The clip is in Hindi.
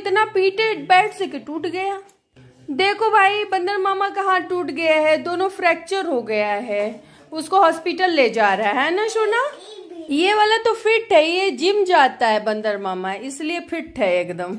इतना पीटे बैठ से के टूट गया देखो भाई बंदर मामा का हाथ टूट गया है दोनों फ्रैक्चर हो गया है उसको हॉस्पिटल ले जा रहा है ना सोना ये वाला तो फिट है ये जिम जाता है बंदर मामा इसलिए फिट है एकदम